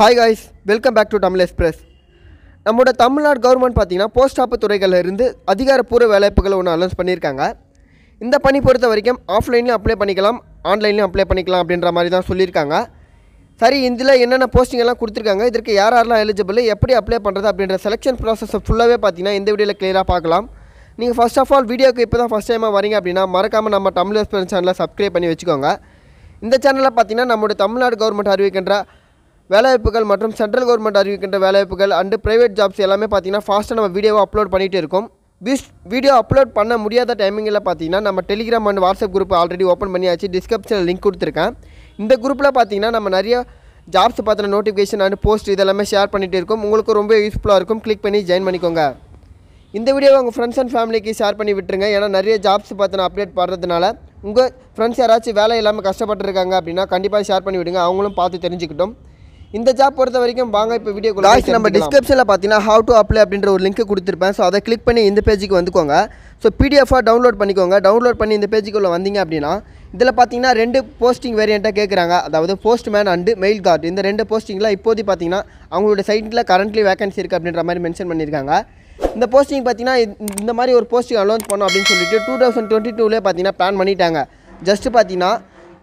hi guys welcome back to Tamil express நம்மளோட Tamil Nadu government பார்த்திங்கன்னா post office துறைகளில் இருந்து அதிகாரப்பூர்வ வேலைப்புகளை ஒன்று அனௌன்ஸ் பண்ணியிருக்காங்க இந்த பணி பொறுத்த வரைக்கும் ஆஃப்லைன்லையும் அப்ளை பண்ணிக்கலாம் ஆன்லைன்லையும் அப்ளை பண்ணிக்கலாம் அப்படின்ற மாதிரி தான் சொல்லியிருக்காங்க சரி இதில் என்னென்ன போஸ்டிங் எல்லாம் கொடுத்துருக்காங்க இதற்கு யார் யாரெல்லாம் எலிஜிபிள் எப்படி அப்ளை பண்ணுறது அப்படின்ற செலெக்ஷன் ப்ராசஸ் ஃபுல்லாகவே பார்த்திங்கன்னா இந்த வீடியோவில் க்ளியராக பார்க்கலாம் நீங்கள் ஃபஸ்ட் ஆஃப் ஆல் வீடியோக்கு இப்போ தான் ஃபஸ்ட் டைமாக வரீங்க அப்படின்னா மறக்காமல் நம்ம தமிழ் எக்ஸ்பிரஸ் சேனலை சப்ஸ்கிரைப் பண்ணி வச்சுக்கோங்க இந்த சேனலில் பார்த்திங்கன்னா நம்மளுடைய தமிழ்நாடு கவர்மெண்ட் அறிவிக்கின்ற வேலைவாய்ப்புகள் மற்றும் சென்ட்ரல் கவர்மெண்ட் அறிவிக்கின்ற வேலைவாய்ப்புகள் அண்டு ப்ரைவேட் ஜாப்ஸ் எல்லாமே பார்த்திங்கன்னா ஃபாஸ்ட்டாக நம்ம வீடியோவை அப்லோட் பண்ணிகிட்டு இருக்கோம் பிஸ் வீடியோ அப்லோட் பண்ண முடியாத டைமிங்கில் பார்த்தீங்கன்னா நம்ம Telegram and WhatsApp group already open பண்ணியாச்சு டிஸ்கிரிப்ஷனில் லிங்க் கொடுத்துருக்கேன் இந்த குரூப்பில் பார்த்தீங்கன்னா நம்ம நிறைய ஜாப்ஸ் பார்த்தின நோட்டிஃபிகேஷன் அண்ட் போஸ்ட் இதெல்லாமே ஷேர் பண்ணிகிட்டு இருக்கும் உங்களுக்கு ரொம்ப யூஸ்ஃபுல்லாக இருக்கும் கிளிக் பண்ணி ஜாயின் பண்ணிக்கோங்க இந்த வீடியோவை உங்கள் ஃப்ரெண்ட்ஸ் அண்ட் ஃபேமிலிக்கு ஷேர் பண்ணி விட்டுருங்க ஏன்னா நிறைய ஜாப்ஸ் பார்த்தின அப்டேட் பண்ணுறதுனால உங்கள் ஃப்ரெண்ட்ஸ் யாராச்சும் வேலை இல்லாமல் கஷ்டப்பட்டுருக்காங்க அப்படின்னா கண்டிப்பாக ஷேர் பண்ணி விடுங்க அவங்களும் பார்த்து தெரிஞ்சுக்கிட்டோம் இந்த ஜாப் பொறுத்த வரைக்கும் வாங்க இப்போ வீடியோ லாஸ்ட் நம்ம டிஸ்கிரிப்ஷனில் பார்த்தீங்கன்னா ஹவு டு அப்ளை அப்படின்ற ஒரு லிங்க் கொடுத்துருப்பேன் ஸோ அதை கிளிக் பண்ணி இந்த பேஜுக்கு வந்துக்கோங்க ஸோ பிடிஎஃபாக டவுன்லோட் பண்ணிக்கோங்க டவுன்லோட் பண்ணி இந்த பேஜுக்குள்ளே வந்தீங்க அப்படின்னா இதில் பார்த்தீங்கன்னா ரெண்டு போஸ்டிங் வேரியண்ட்டாக கேட்குறாங்க அதாவது போஸ்ட்மேன் அண்டு மெயில் கார்டு இந்த ரெண்டு போஸ்டிங்கில் இப்போதைக்கு பார்த்தீங்கன்னா அவங்களோட சைட்டில் கரண்ட்லி வேகன்சி இருக்குது அப்படின்ற மாதிரி மென்ஷன் பண்ணியிருக்காங்க இந்த போஸ்டிங் பார்த்தீங்கன்னா இந்த மாதிரி ஒரு போஸ்டிங் அலோன்ஸ் பண்ணோம் அப்படின்னு சொல்லிட்டு டூ தௌசண்ட் டுவெண்ட்டி டூவிலே பார்த்தீங்கன்னா பிளான் பண்ணிட்டாங்க ஜஸ்ட்டு பார்த்தீங்கன்னா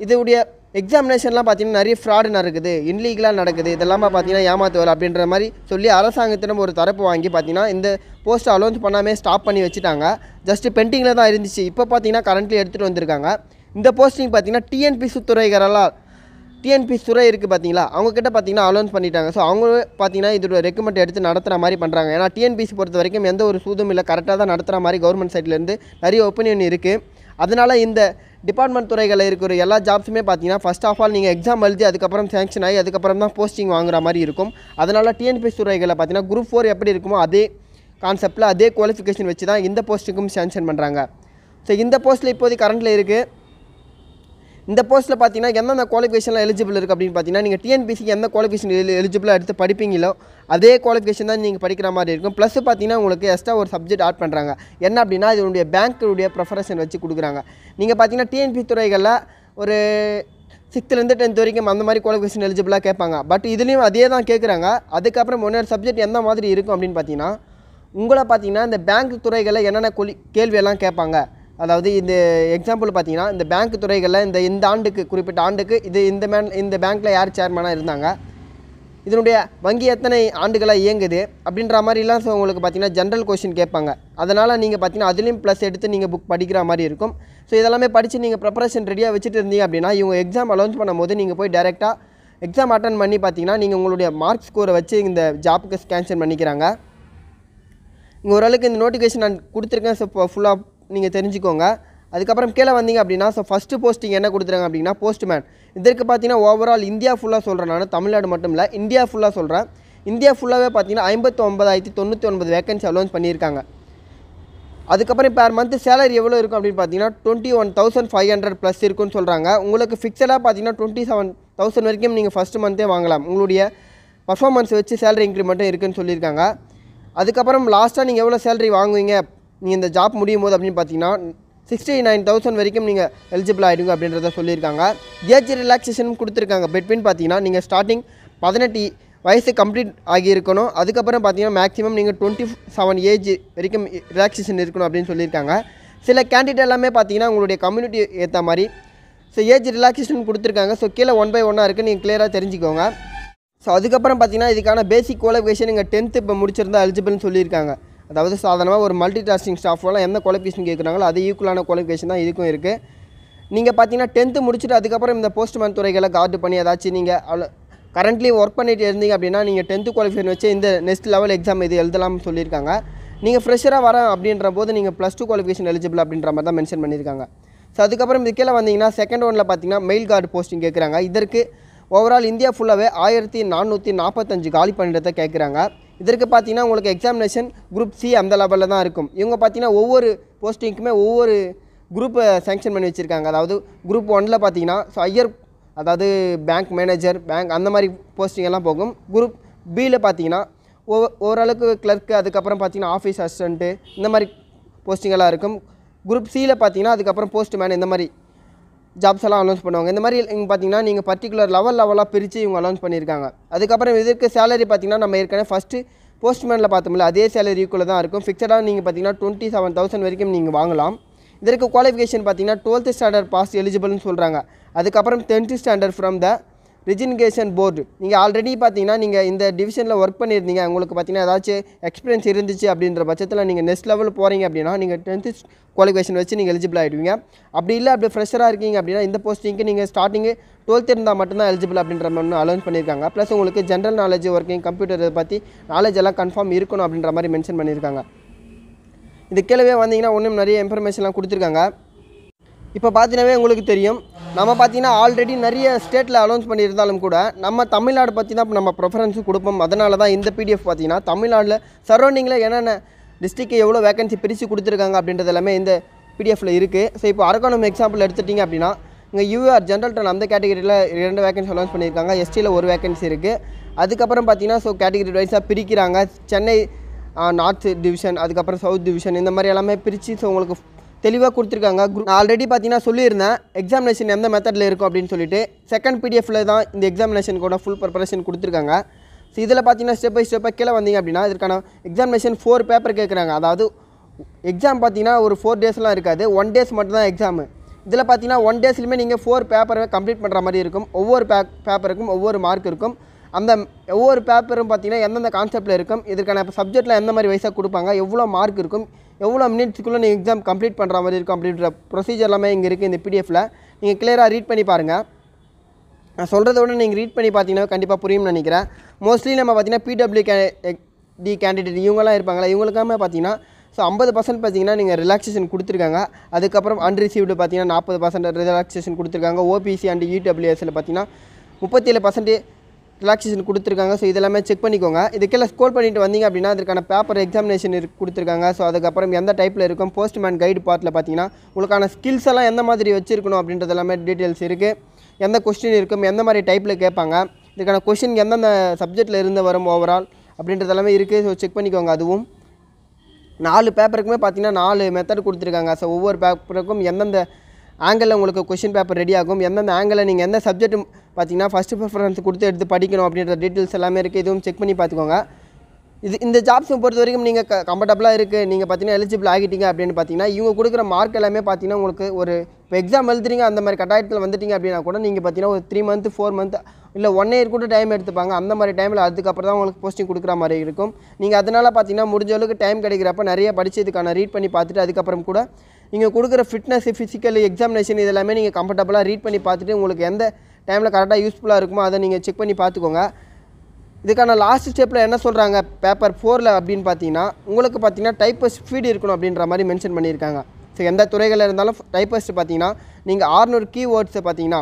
இதோடைய எக்ஸாமினேஷன்லாம் பார்த்தீங்கன்னா நிறைய ஃப்ராடு நடக்குது இன்லீகலாக நடக்குது இதெல்லாம் பார்த்தீங்கன்னா ஏமாத்துவார் அப்படின்ற மாதிரி சொல்லி அரசாங்கத்திடம் ஒரு தரப்பு வாங்கி பார்த்தீங்கன்னா இந்த போஸ்ட் அலோன்ஸ் பண்ணாமல் ஸ்டாப் பண்ணி வச்சுட்டாங்க ஜஸ்ட்டு பெண்டிங்கில் தான் இருந்துச்சு இப்போ பார்த்தீங்கன்னா கரண்ட்லி எடுத்துகிட்டு வந்திருக்காங்க இந்த போஸ்டிங் பார்த்தீங்கன்னா டிஎன்பிசி துறைகளால் டிஎன்பி சுரை இருக்குது பார்த்தீங்களா அவங்கக்கிட்ட பார்த்தீங்கன்னா அலோன்ஸ் பண்ணிட்டாங்க ஸோ அவங்க பார்த்தீங்கன்னா இதோட ரெக்குமெண்ட் எடுத்து நடத்துகிற மாதிரி பண்ணுறாங்க ஏன்னா டிஎன்பிசி பொறுத்த வரைக்கும் எந்த ஒரு சூதும் இல்லை கரெக்டாக தான் நடத்துகிற மாதிரி கவர்மெண்ட் சைட்லேருந்து நிறைய ஒப்பீனியன் இருக்குது அதனால் இந்த டிபார்ட்மெண்ட் துறைகளில் இருக்கிற எல்லா ஜாப்ஸுமே பார்த்தீங்கன்னா ஃபஸ்ட் ஆஃப் ஆல் நீங்கள் எக்ஸாம் எழுதி அதுக்கப்புறம் சேங்ஷன் ஆகி அதுக்கப்புறம் தான் போஸ்டிங் வாங்குற மாதிரி இருக்கும் அதனால் டிஎன்பிஎஸ் துறைகளை பார்த்தீங்கன்னா குரூப் ஃபோர் எப்படி இருக்குமோ அதே கான்செப்டில் அதே குவாலிஃபிகேஷன் வச்சு தான் இந்த போஸ்ட்டுக்கும் சேங்ஷன் பண்ணுறாங்க ஸோ இந்த போஸ்ட்டில் இப்போதைக்கு கரண்ட்டில் இருக்குது இந்த போஸ்ட்டில் பார்த்தீங்கன்னா எந்தெந்த குவாலிஃபிகேஷன்லாம் எலிஜிபிள் இருக்குது அப்படின்னு பார்த்தீங்கன்னா நீங்கள் டிஎன்பிசிக்கு எந்த குவாலிஃபிகேஷன் எலிஜிபிளாக எடுத்து படிப்பீங்களோ அதே குவாலிஃபிகேஷன் தான் நீங்கள் படிக்கிற மாதிரி இருக்கும் ப்ளஸ் பார்த்தீங்கன்னா உங்களுக்கு எக்ஸ்ட்ரா ஒரு சப்ஜெக்ட் ஆட் பண்ணுறாங்க என்ன அப்படின்னா இதனுடைய பேங்க்குடைய ப்ரிஃபரேஷன் வச்சு கொடுக்குறாங்க நீங்கள் பார்த்தீங்கன்னா டிஎன்பி துறைகளில் ஒரு சிக்ஸ்த்துலேருந்து டென்த் வரைக்கும் அந்த மாதிரி குவாலிஃபிகேஷன் எலிஜிபிளாக கேட்பாங்க பட் இதுலேயும் அதே தான் கேட்குறாங்க அதுக்கப்புறம் ஒன்னொரு சப்ஜெக்ட் எந்த மாதிரி இருக்கும் அப்படின்னு பார்த்தீங்கன்னா உங்களை பார்த்தீங்கன்னா இந்த பேங்க் துறைகளில் என்னென்ன கொலி கேள்வியெல்லாம் கேட்பாங்க அதாவது இந்த எக்ஸாம்பிள் பார்த்தீங்கன்னா இந்த பேங்க் துறைகளில் இந்த இந்த ஆண்டுக்கு குறிப்பிட்ட ஆண்டுக்கு இது இந்த மேன் இந்த பேங்க்கில் யார் சேர்மனாக இருந்தாங்க இதனுடைய வங்கி எத்தனை ஆண்டுகளாக இயங்குது அப்படின்ற மாதிரிலாம் ஸோ உங்களுக்கு பார்த்தீங்கன்னா ஜென்ரல் கொஷின் கேட்பாங்க அதனால் நீங்கள் பார்த்தீங்கன்னா அதுலேயும் ப்ளஸ் எடுத்து நீங்கள் புக் படிக்கிற மாதிரி இருக்கும் ஸோ இதெல்லாமே படித்து நீங்கள் ப்ரிப்பரேஷன் ரெடியாக வச்சுட்டு இருந்தீங்க அப்படின்னா இவங்க எக்ஸாம் அலௌன்ஸ் பண்ணும்போது நீங்கள் போய் டேரெக்டாக எக்ஸாம் அட்டன் பண்ணி பார்த்தீங்கன்னா நீங்கள் உங்களுடைய மார்க் ஸ்கோரை வச்சு இந்த ஜாப்புக்கு ஸ்கேன்ஷன் பண்ணிக்கிறாங்க இங்கே ஓரளவுக்கு இந்த நோட்டிஃபிகேஷன் நான் கொடுத்துருக்கேன் ஸோ இப்போ ஃபுல்லாக நீங்கள் தெரிஞ்சுக்கோங்க அதுக்கப்புறம் கீழே வந்தீங்க அப்படின்னா ஸோ ஃபஸ்ட்டு போஸ்டிங் என்ன கொடுத்துருங்க அப்படின்னா போஸ்ட்மேன் இதற்கு பார்த்தீங்கன்னா ஓவரால் இந்தியா ஃபுல்லாக சொல்கிறேன் நான் தமிழ்நாடு மட்டும் இல்லை இந்தியா ஃபுல்லாக சொல்கிறேன் இந்தியா ஃபுல்லாகவே பார்த்தீங்கன்னா ஐம்பத்தி ஒன்பதாயிரத்தி தொண்ணூற்றி ஒன்பது வேகன்சி அலோன்ஸ் பண்ணியிருக்காங்க அதுக்கப்புறம் பேர் மந்த் சேலரி எவ்வளோ இருக்கும் அப்படின்னு பார்த்தீங்கன்னா twenty one thousand five hundred plus இருக்குன்னு சொல்கிறாங்க உங்களுக்கு ஃபிக்ஸடாக பார்த்தீங்கன்னா டுவெண்ட்டி செவன் தௌசண்ட் வரைக்கும் நீங்கள் ஃபஸ்ட்டு மந்த்தே வாங்கலாம் உங்களுடைய பர்ஃபார்மன்ஸ் வச்சு சேலரி இன்க்ரிமெண்ட்டும் இருக்குதுன்னு சொல்லியிருக்காங்க அதுக்கப்புறம் லாஸ்ட்டாக நீங்கள் எவ்வளோ சேலரி வாங்குவீங்க நீங்கள் இந்த ஜாப் முடியும் போது அப்படின்னு பார்த்தீங்கன்னா சிக்ஸ்டி நைன் தௌசண்ட் வரைக்கும் நீங்கள் எலிஜிபிள் ஆகிடுங்க அப்படின்றத சொல்லியிருக்காங்க ஏஜ் ரிலாக்ஸேஷனும் கொடுத்துருக்காங்க பெட்வின் பார்த்தீங்கன்னா நீங்கள் ஸ்டார்டிங் பதினெட்டு வயசு கம்ப்ளீட் ஆகியிருக்கணும் அதுக்கப்புறம் பார்த்தீங்கன்னா மேக்ஸிமம் நீங்கள் டுவெண்ட்டி செவன் ஏஜ் வரைக்கும் ரிலாக்ஸேஷன் இருக்கணும் அப்படின்னு சொல்லியிருக்காங்க சில கேண்டிடேட் எல்லாமே பார்த்தீங்கன்னா உங்களுடைய கம்யூனிட்டி ஏற்ற மாதிரி ஸோ ஏஜ் ரிலாக்ஸேஷன் கொடுத்துருக்காங்க ஸோ கீழே ஒன் பை ஒன்னாக இருக்குது நீங்கள் கிளியராக தெரிஞ்சுக்கோங்க ஸோ அதுக்கப்புறம் பார்த்தீங்கன்னா இதுக்கான பேசிக் குவாலிஃபிகேஷன் நீங்கள் டென்த்து இப்போ முடிச்சிருந்தால் எலிஜிபிள்னு சொல்லியிருக்காங்க அதாவது சாதாரணமாக ஒரு மல்டி டாஸ்டிங் ஸ்டாஃப்லாம் எந்த குவாலிஃபிகேஷன் கேட்குறாங்களோ அது ஈக்குவலான குவாலிஃபிகேஷன் தான் இதுக்கும் இருக்குது நீங்கள் பார்த்தீங்கன்னா டென்த்து முடிச்சுட்டு அதுக்கப்புறம் இந்த போஸ்ட்மேன் துறைகளை கார்டு பண்ணி ஏதாச்சும் நீங்கள் கரண்ட்லி ஒர்க் பண்ணிட்டு இருந்தீங்க அப்படின்னா நீங்கள் டென்த்து குவாலிஃபிகேஷன் வச்சு இந்த நெக்ஸ்ட் லெவல் எக்ஸாம் இது எழுதலாம்னு சொல்லியிருக்காங்க நீங்கள் ஃப்ரெஷராக வர அப்படின்ற போது நீங்கள் ப்ளஸ் டூ குவாலிஃபிகேஷன் எலிஜிபிள் அப்படின்ற மாதிரி தான் மென்ஷன் பண்ணியிருக்காங்க ஸோ அதுக்கப்புறம் இது கீழே வந்தீங்கன்னா செகண்ட் ஒன்ல பார்த்தீங்கன்னா மெயில் கார்டு போஸ்டிங் கேட்குறாங்க இதற்கு ஓவரால் இந்தியா ஃபுல்லாகவே ஆயிரத்தி நானூற்றி நாற்பத்தஞ்சு காலி பணியிடத்தை கேட்குறாங்க இதற்கு பார்த்தீங்கன்னா உங்களுக்கு எக்ஸாமினேஷன் குரூப் சி அந்த லெவலில் தான் இருக்கும் இவங்க பார்த்தீங்கன்னா ஒவ்வொரு போஸ்டிங்க்குமே ஒவ்வொரு குரூப்பை சேங்ஷன் பண்ணி வச்சுருக்காங்க அதாவது குரூப் ஒனில் பார்த்தீங்கன்னா ஸோ ஐயர் அதாவது பேங்க் மேனேஜர் பேங்க் அந்த மாதிரி போஸ்டிங் எல்லாம் போகும் குரூப் பியில் பார்த்தீங்கன்னா ஓ ஓரளவுக்கு கிளர்க்கு அதுக்கப்புறம் பார்த்தீங்கன்னா ஆஃபீஸ் அசிஸ்டண்ட்டு இந்த மாதிரி போஸ்டிங்கெல்லாம் இருக்கும் குரூப் சியில் பார்த்தீங்கன்னா அதுக்கப்புறம் போஸ்ட் மேன் இந்த மாதிரி ஜாப்ஸ் எல்லாம் அனௌன்ஸ் பண்ணுவாங்க இந்த மாதிரி இங்கே பார்த்தீங்கன்னா நீங்கள் பர்டிகுலர் லெவல் லெவலாக பிரித்து இவங்க அனௌன்ஸ் பண்ணியிருக்காங்க அதுக்கப்புறம் இதற்கு சேலரி பார்த்தீங்கன்னா நம்ம ஏற்கனவே ஃபஸ்ட்டு போஸ்ட்மேனில் பார்த்தோம்ல அதே சேலரிக்குள்ளே தான் இருக்கும் ஃபிக்ஸடாக நீங்கள் பார்த்தீங்கன்னா டுவெண்ட்டி செவன் தௌசண்ட் வரைக்கும் நீங்கள் வாங்கலாம் இதற்கு குவாலிஃபிகேஷன் பார்த்தீங்கன்னா டுவெல்த்து ஸ்டாண்டர்ட் பாஸ் எலிஜிபிள்னு சொல்கிறாங்க அதுக்கப்புறம் tenth standard from the recognition board நீங்கள் ஆல்ரெடி பார்த்தீங்கன்னா நீங்கள் இந்த டிவிஷனில் ஒர்க் பண்ணியிருந்தீங்க உங்களுக்கு பார்த்தீங்கன்னா ஏதாச்சும் எக்ஸ்பீரியன்ஸ் இருந்துச்சு அப்படின்ற பட்சத்தில் நீங்கள் நெக்ஸ்ட் லெவல் போகிறீங்க அப்படின்னா நீங்கள் டென்த்து குவாலிஃபிகேஷன் வச்சு நீங்கள் எலிஜிபிள் ஆகிடுவீங்க அப்படி இல்லை அப்படி ஃப்ரெஷராக இருக்கீங்க அப்படின்னா இந்த போஸ்டிங்க்கு நீங்கள் ஸ்டார்டிங்கு டுவெல்த் இருந்தால் மட்டும்தான் எலிஜிபிள் அப்படின்ற மாதிரி அலௌன்ஸ் பண்ணியிருக்காங்க ப்ளஸ் உங்களுக்கு ஜென்ரல் நாலேஜ் ஒர்க்கிங் கம்ப்யூட்டரை பற்றி நாலேஜ் எல்லாம் கன்ஃபார்ம் இருக்கணும் அப்படின்ற மாதிரி மென்ஷன் பண்ணியிருக்காங்க இது கீழே வந்தீங்கன்னா ஒன்றும் நிறைய இன்ஃபர்மேஷன்லாம் கொடுத்துருக்காங்க இப்போ பார்த்தீங்கன்னாவே உங்களுக்கு தெரியும் நம்ம பார்த்திங்கன்னா ஆல்ரெடி நிறைய ஸ்டேட்டில் அலௌன்ஸ் பண்ணியிருந்தாலும் கூட நம்ம தமிழ்நாடு பற்றி தான் நம்ம ப்ரிஃபரன்ஸும் கொடுப்போம் அதனால தான் இந்த பிடிஎஃப் பார்த்திங்கன்னா தமிழ்நாட்டில் சரௌண்டிங்கில் என்னென்ன டிஸ்ட்ரிக்கை எவ்வளோ வேகன்சி பிரித்து கொடுத்துருக்காங்க அப்படின்றது எல்லாமே இந்த பிடிஎஃப்பில் இருக்குது ஸோ இப்போ அரக்கோணம் எக்ஸாம்பிள் எடுத்துட்டிங்க அப்படின்னா இங்கே யூஆர் ஜென்ரல் டன் அந்த கேட்டகரியில் இரண்டு வேகன்சி அலௌன்ஸ் பண்ணியிருக்காங்க எஸ்டியில் ஒரு வேகன்சி இருக்குது அதுக்கப்புறம் பார்த்திங்கன்னா ஸோ கேட்டகரி வைஸாக பிரிக்கிறாங்க சென்னை நார்த் டிவிஷன் அதுக்கப்புறம் சவுத் டிவிஷன் இந்த மாதிரி எல்லாமே பிரித்து ஸோ உங்களுக்கு தெளிவாக கொடுத்துருக்காங்க குரூப் நான் ஆல்ரெடி பார்த்தீங்கன்னா சொல்லியிருந்தேன் எக்ஸாமினேஷன் எந்த மெத்தடில் இருக்கும் அப்படின்னு சொல்லிட்டு செகண்ட் பிடிஎஃபில் தான் இந்த எக்ஸாமினேஷனுக்கோட கூட ஃபுல் ப்ரிப்பரேஷன் கொடுத்துருக்காங்க ஸோ இதில் பார்த்தீங்கன்னா ஸ்டெப் பை ஸ்டெப்பாக கீழே வந்தீங்க அப்படின்னா இதற்கான எக்ஸாமினேஷன் ஃபோர் பேப்பர் கேட்குறாங்க அதாவது எக்ஸாம் பார்த்தீங்கன்னா ஒரு ஃபோர் டேஸ்லாம் இருக்காது ஒன் டேஸ் மட்டும்தான் எக்ஸாமு இதில் பார்த்தீங்கன்னா ஒன் டேஸ்லையுமே நீங்கள் ஃபோர் பேப்பரை கம்ப்ளீட் பண்ணுற மாதிரி இருக்கும் ஒவ்வொரு பே பேப்பருக்கும் ஒவ்வொரு மார்க் இருக்கும் அந்த ஒவ்வொரு பேப்பரும் பார்த்தீங்கன்னா எந்தெந்த கான்செப்டில் இருக்கும் இதற்கான சப்ஜெக்ட்டில் எந்த மாதிரி வயசாக கொடுப்பாங்க எவ்வளோ மார்க் இருக்கும் எவ்வளோ மினிட்ஸுக்குள்ளே நீங்கள் எக்ஸாம் கம்ப்ளீட் பண்ணுற மாதிரி இருக்கும் அப்படின்ற ப்ரொசீஜர் எல்லாமே இங்கே இருக்குது இந்த பிடிஎஃபில் நீங்கள் கிளியராக ரீட் பண்ணி பாருங்கள் நான் சொல்கிறத விட நீங்கள் ரீட் பண்ணி பார்த்தீங்கன்னா கண்டிப்பாக புரியும்னு நினைக்கிறேன் மோஸ்ட்லி நம்ம பார்த்தீங்கன்னா பிடபிள்யூ கே டி கேண்டிடேட் இவங்கெல்லாம் இருப்பாங்களா இவங்களுக்காமே பார்த்தீங்கன்னா ஸோ ஐம்பது பர்சன்ட் பார்த்தீங்கன்னா நீங்கள் ரிலாக்ஸேஷன் கொடுத்துருக்காங்க அதுக்கப்புறம் அன்ரிசீவ்டு பார்த்தீங்கன்னா நாற்பது பர்சன்ட் ரிலாக்ஸேஷன் கொடுத்துருக்காங்க ஓபிசி அண்ட் இடபிள்யூஎஸில் பார்த்தீங்கன்னா முப்பத்தேழு பர்சன்டேஜ் ரிலாக்ஸேஷன் கொடுத்துருக்காங்க ஸோ இதெல்லாமே செக் பண்ணிக்கோங்க இதுக்கெல்லாம் ஸ்கோர் பண்ணிட்டு வந்தீங்க அப்படின்னா அதுக்கான பேப்பர் எக்ஸாமினேஷன் கொடுத்துருக்காங்க ஸோ அதுக்கப்புறம் எந்த டைப்பில் இருக்கும் போஸ்ட்மேன் கைடு பார்ட்டில் பார்த்தீங்கன்னா உங்களுக்கான ஸ்கில்ஸ் எல்லாம் எந்த மாதிரி வச்சுருக்கணும் அப்படின்றது எல்லாமே டீட்டெயில்ஸ் இருக்குது எந்த கொஸ்டின் இருக்கும் எந்த மாதிரி டைப்பில் கேட்பாங்க இதுக்கான கொஷின் எந்தெந்த சப்ஜெக்டில் இருந்து வரும் ஓவரால் அப்படின்றது எல்லாமே இருக்குது ஸோ செக் பண்ணிக்கோங்க அதுவும் நாலு பேப்பருக்குமே பார்த்தீங்கன்னா நாலு மெத்தட் கொடுத்துருக்காங்க ஸோ ஒவ்வொரு பேப்பருக்கும் எந்தெந்த ஆங்கிளில் உங்களுக்கு கொஷின் பேப்பர் ரெடி ஆகும் எந்தெந்த ஆங்கிளில் நீங்கள் எந்த சப்ஜெக்ட் பார்த்தீங்கன்னா ஃபஸ்ட்டு ப்ரிஃபரன்ஸ் கொடுத்து எடுத்து படிக்கணும் அப்படின்ற டீட்டெயில்ஸ் எல்லாமே இருக்குது இதுவும் செக் பண்ணி பார்த்துக்கோங்க இது இந்த ஜாப்ஸும் பொறுத்த வரைக்கும் நீங்கள் க கம்ஃபர்டபுளாக இருக்குது நீங்கள் பார்த்தீங்கன்னா எலிஜிபிள் ஆகிட்டீங்க அப்படின்னு பார்த்தீங்கன்னா இவங்க கொடுக்குற மார்க் எல்லாமே பார்த்தீங்கன்னா உங்களுக்கு ஒரு இப்போ எக்ஸாம் எழுதுறீங்க அந்த மாதிரி கட்டாயத்தில் வந்துட்டீங்க அப்படின்னா கூட நீங்கள் பார்த்தீங்கன்னா ஒரு த்ரீ மந்த் ஃபோர் மந்த் இல்லை ஒன் இயர் கூட டைம் எடுத்துப்பாங்க அந்த மாதிரி டைமில் அதுக்கப்புறம் தான் உங்களுக்கு போஸ்டிங் கொடுக்குற மாதிரி இருக்கும் நீங்கள் அதனால் பார்த்தீங்கன்னா முடிஞ்ச அளவுக்கு டைம் கிடைக்கிறப்ப நிறைய படித்ததுக்கான ரீட் பண்ணி பார்த்துட்டு அதுக்கப்புறம் கூட நீங்கள் கொடுக்குற ஃபிட்னஸ் ஃபிசிக்கல் எக்ஸாமினேஷன் இதெல்லாமே நீங்கள் கம்ஃபர்டபுளாக ரீட் பண்ணி பார்த்துட்டு உங்களுக்கு எந்த டைமில் கரெக்டாக யூஸ்ஃபுல்லாக இருக்குமோ அதை நீங்கள் செக் பண்ணி பார்த்துக்கோங்க இதுக்கான லாஸ்ட் ஸ்டெப்பில் என்ன சொல்கிறாங்க பேப்பர் ஃபோரில் அப்படின்னு பார்த்தீங்கன்னா உங்களுக்கு பார்த்தீங்கன்னா டைப்பஸ் ஃபீடு இருக்கணும் அப்படின்ற மாதிரி மென்ஷன் பண்ணியிருக்காங்க ஸோ எந்த துறைகளில் இருந்தாலும் டைப்பஸ்ட் பார்த்தீங்கன்னா நீங்கள் ஆறுநூறு கீ வேர்ட்ஸை பார்த்தீங்கன்னா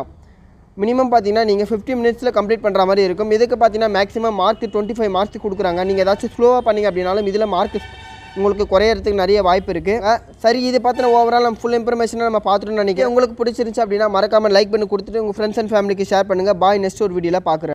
மினிமம் பார்த்தீங்கன்னா நீங்கள் ஃபிஃப்டி மினிட்ஸில் கம்ப்ளீட் பண்ணுற மாதிரி இருக்கும் இதுக்கு பார்த்தீங்கன்னா maximum mark twenty five marks கொடுக்குறாங்க நீங்கள் ஏதாச்சும் ஸ்லோவாக பண்ணிங்க அப்படின்னாலும் இதில் மார்க் உங்களுக்கு குறையறதுக்கு நிறைய வாய்ப்பு இருக்குது சரி இது பார்த்தினா ஓவரால் நம்ம ஃபுல் இன்ஃபர்மேஷனாக நம்ம பார்த்துட்டோம்னு நினைக்கிறேன் உங்களுக்கு பிடிச்சிருந்துச்சு அப்படின்னா மறக்காமல் லைக் பண்ணி கொடுத்துட்டு உங்கள் ஃப்ரெண்ட்ஸ் அண்ட் ஃபேமிலிக்கு ஷேர் பண்ணுங்கள் பாய் நெக்ஸ்ட் ஒரு வீடியோவில் பார்க்குறேன்